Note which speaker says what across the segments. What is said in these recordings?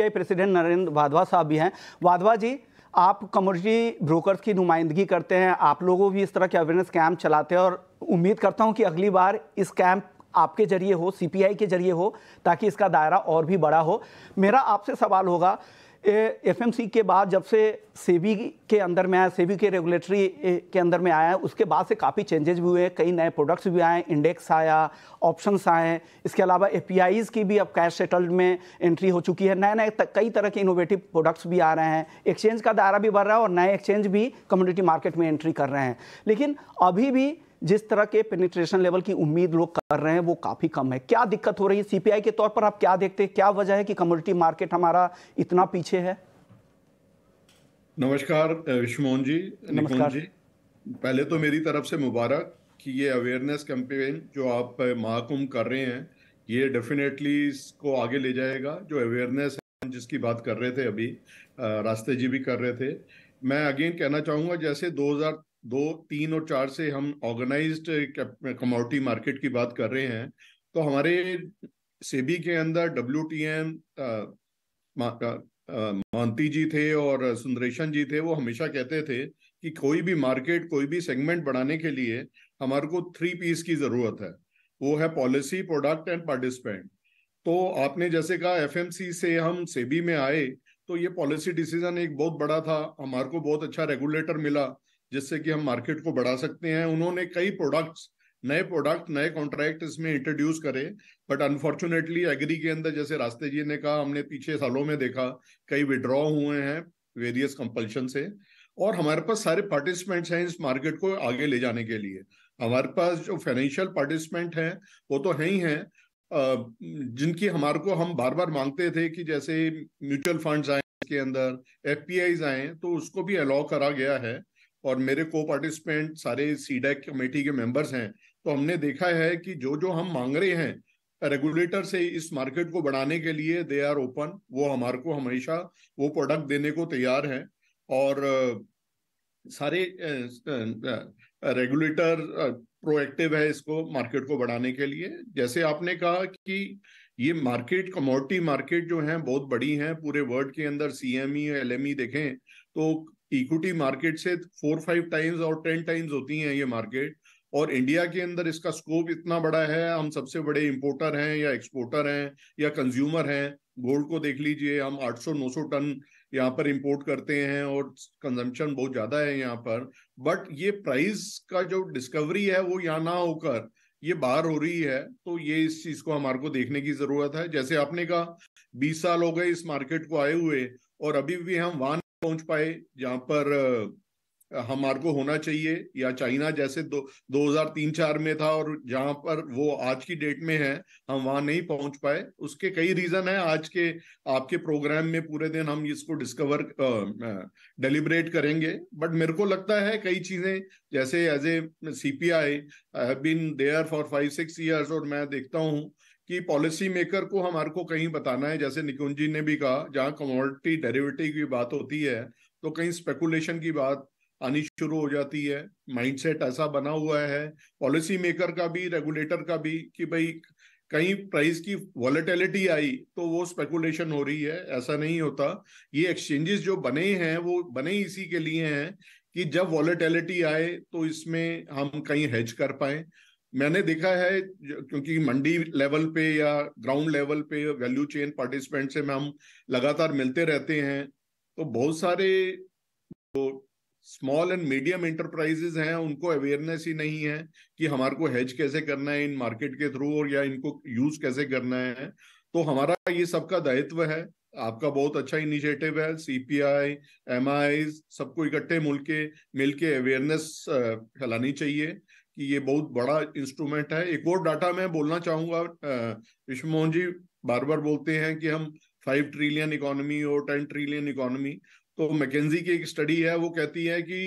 Speaker 1: president Narendra Wadhwa साहब भी हैं वाधवा जी आप कमर्शियल ब्रोकर्स की नुमाइंदगी करते हैं आप लोगों भी इस तरह के अवेयरनेस कैंप चलाते हैं और उम्मीद करता हूं कि अगली बार इस कैंप आपके जरिए हो सीपीआई के जरिए हो ताकि इसका दायरा और भी बड़ा हो मेरा आपसे सवाल होगा सी के बाद जब से सेबी के अंदर में आया सेबी के रेगुलेटरी के अंदर में आया उसके बाद से काफ़ी चेंजेस भी हुए कई नए प्रोडक्ट्स भी आए इंडेक्स आया ऑप्शंस आए इसके अलावा ए की भी अब कैश सेटल्ड में एंट्री हो चुकी है नए नए कई तरह के इनोवेटिव प्रोडक्ट्स भी आ रहे हैं एक्सचेंज का दायरा भी बढ़ रहा है और नए एक्सचेंज भी कम्युनिटी मार्केट में एंट्री कर रहे हैं लेकिन अभी भी जिस तरह के पेनिट्रेशन लेवल की उम्मीद लोग कर रहे हैं वो काफ़ी कम है क्या दिक्कत हो रही है सीपीआई के तौर पर आप क्या देखते हैं क्या वजह है कि कम्युनिटी मार्केट हमारा इतना पीछे है
Speaker 2: नमस्कार विश्वमोहन जी नमस्कार जी पहले तो मेरी तरफ से मुबारक कि ये अवेयरनेस कैंपेन जो आप महाकुंभ कर रहे हैं ये डेफिनेटली इसको आगे ले जाएगा जो अवेयरनेस जिसकी बात कर रहे थे अभी रास्ते जी भी कर रहे थे मैं अगेन कहना चाहूँगा जैसे दो तीन और चार से हम ऑर्गेनाइज कमोडिटी मार्केट की बात कर रहे हैं तो हमारे सेबी के अंदर डब्ल्यू टी एम मानती जी थे और सुंदरेशन जी थे वो हमेशा कहते थे कि कोई भी मार्केट कोई भी सेगमेंट बढ़ाने के लिए हमारे को थ्री पीस की जरूरत है वो है पॉलिसी प्रोडक्ट एंड पार्टिसिपेंट तो आपने जैसे कहा एफ से हम सेबी में आए तो ये पॉलिसी डिसीजन एक बहुत बड़ा था हमारे को बहुत अच्छा रेगुलेटर मिला जिससे कि हम मार्केट को बढ़ा सकते हैं उन्होंने कई प्रोडक्ट्स नए प्रोडक्ट नए कॉन्ट्रैक्ट इसमें इंट्रोड्यूस करे बट अनफॉर्चुनेटली एग्री के अंदर जैसे रास्ते जी ने कहा हमने पीछे सालों में देखा कई विड्रॉ हुए हैं वेरियस कंपल्शन से और हमारे पास सारे पार्टिसिपेंट्स हैं इस मार्केट को आगे ले जाने के लिए हमारे पास जो फाइनेंशियल पार्टिसिपेंट हैं वो तो है ही हैं जिनकी हमारे को हम बार बार मांगते थे कि जैसे म्यूचुअल फंड्स आए इसके अंदर एफ आए तो उसको भी अलाउ करा गया है और मेरे को पार्टिसिपेंट सारे सीडेक कमेटी e के मेंबर्स हैं तो हमने देखा है कि जो जो हम मांग रहे हैं रेगुलेटर से इस मार्केट को बढ़ाने के लिए दे आर ओपन वो हमारे को हमेशा वो प्रोडक्ट देने को तैयार हैं और सारे रेगुलेटर प्रोएक्टिव है इसको मार्केट को बढ़ाने के लिए जैसे आपने कहा कि ये मार्केट कमोडिटी मार्केट जो है बहुत बड़ी है पूरे वर्ल्ड के अंदर सीएमई एलएमई e, e देखें तो इक्विटी मार्केट से फोर फाइव टाइम्स और टेन टाइम्स होती हैं ये मार्केट और इंडिया के अंदर इसका स्कोप इतना बड़ा है हम सबसे बड़े इंपोर्टर हैं या एक्सपोर्टर हैं या कंज्यूमर हैं गोल्ड को देख लीजिए हम 800-900 टन यहाँ पर इंपोर्ट करते हैं और कंजम्पशन बहुत ज्यादा है यहाँ पर बट ये प्राइस का जो डिस्कवरी है वो यहाँ ना होकर ये बाहर हो रही है तो ये इस चीज को हमारे को देखने की जरूरत है जैसे आपने कहा बीस साल हो गए इस मार्केट को आए हुए और अभी भी हम वन पहुंच पाए जहां पर हमारे को होना चाहिए या चाइना जैसे दो हजार तीन चार में था और जहां पर वो आज की डेट में है हम वहां नहीं पहुंच पाए उसके कई रीजन है आज के आपके प्रोग्राम में पूरे दिन हम इसको डिस्कवर डेलिब्रेट करेंगे बट मेरे को लगता है कई चीजें जैसे as A C P I have been there for five six years और मैं देखता हूँ कि पॉलिसी मेकर को हमारे को कहीं बताना है जैसे निकुंज जी ने भी कहा जहाँ कमोडिटी डेरिवेटिव की बात होती है तो कहीं स्पेकुलेशन की बात आनी शुरू हो जाती है माइंडसेट ऐसा बना हुआ है पॉलिसी मेकर का भी रेगुलेटर का भी कि भाई कहीं प्राइस की वॉलेटिलिटी आई तो वो स्पेकुलेशन हो रही है ऐसा नहीं होता ये एक्सचेंजेस जो बने हैं वो बने इसी के लिए हैं कि जब वॉलेटिलिटी आए तो इसमें हम कहीं हेज कर पाए मैंने देखा है क्योंकि मंडी लेवल पे या ग्राउंड लेवल पे वैल्यू चेन पार्टिसिपेंट से हम लगातार मिलते रहते हैं तो बहुत सारे जो स्मॉल एंड मीडियम एंटरप्राइजेस हैं उनको अवेयरनेस ही नहीं है कि हमारे को हेज कैसे करना है इन मार्केट के थ्रू और या इनको यूज कैसे करना है तो हमारा ये सबका दायित्व है आपका बहुत अच्छा इनिशिएटिव है सीपीआई एमआई सबको इकट्ठे मिलके मिलके अवेयरनेस फैलानी चाहिए कि ये बहुत बड़ा इंस्ट्रूमेंट है एक और डाटा मैं बोलना चाहूंगा विश्व मोहन जी बार बार बोलते हैं कि हम फाइव ट्रिलियन इकोनॉमी और टेन ट्रिलियन इकोनॉमी तो मैकेजी की एक स्टडी है वो कहती है कि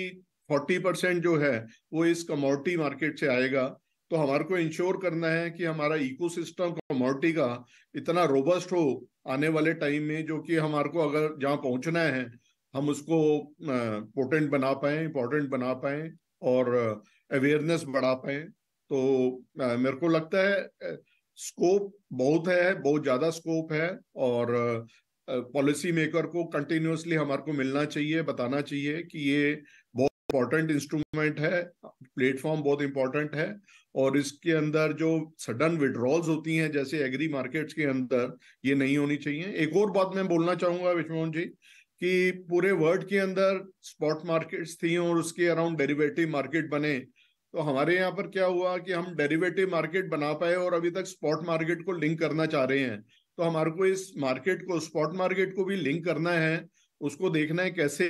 Speaker 2: फोर्टी परसेंट जो है वो इस कमोडिटी मार्केट से आएगा तो हमारे को इंश्योर करना है कि हमारा इकोसिस्टम कमोडिटी का इतना रोबस्ट हो आने वाले टाइम में जो कि हमारे को अगर जहाँ पहुंचना है हम उसको पोर्टेंट बना पाए इम्पोर्टेंट बना पाए और अवेयरनेस बढ़ा पाए तो मेरे को लगता है स्कोप बहुत है बहुत ज्यादा स्कोप है और पॉलिसी मेकर को कंटिन्यूसली हमारे को मिलना चाहिए बताना चाहिए कि ये बहुत इंपॉर्टेंट इंस्ट्रूमेंट है प्लेटफॉर्म बहुत इंपॉर्टेंट है और इसके अंदर जो सडन विड्रॉल्स होती हैं जैसे एग्री मार्केट्स के अंदर ये नहीं होनी चाहिए एक और बात मैं बोलना चाहूंगा विश्वमोहन जी कि पूरे वर्ल्ड के अंदर स्पॉट मार्केट्स थी और उसके अराउंड डेरिवेटिव मार्केट बने तो हमारे यहाँ पर क्या हुआ कि हम डेरिवेटिव मार्केट बना पाए और अभी तक स्पॉट मार्केट को लिंक करना चाह रहे हैं तो हमारे को इस मार्केट को स्पॉट मार्केट को भी लिंक करना है उसको देखना है कैसे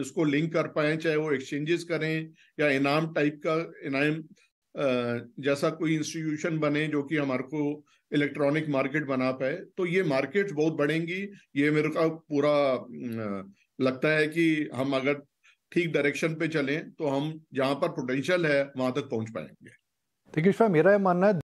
Speaker 2: उसको लिंक कर पाए चाहे वो एक्सचेंजेस करें या इनाम टाइप का इनाम जैसा कोई इंस्टीट्यूशन बने जो कि हमारे को इलेक्ट्रॉनिक मार्केट बना पाए तो ये मार्केट्स बहुत बढ़ेंगी ये मेरे का पूरा लगता है कि हम अगर ठीक डायरेक्शन पे चलें तो हम जहाँ पर पोटेंशियल है वहां तक पहुंच पाएंगे देखिए मेरा ये मानना है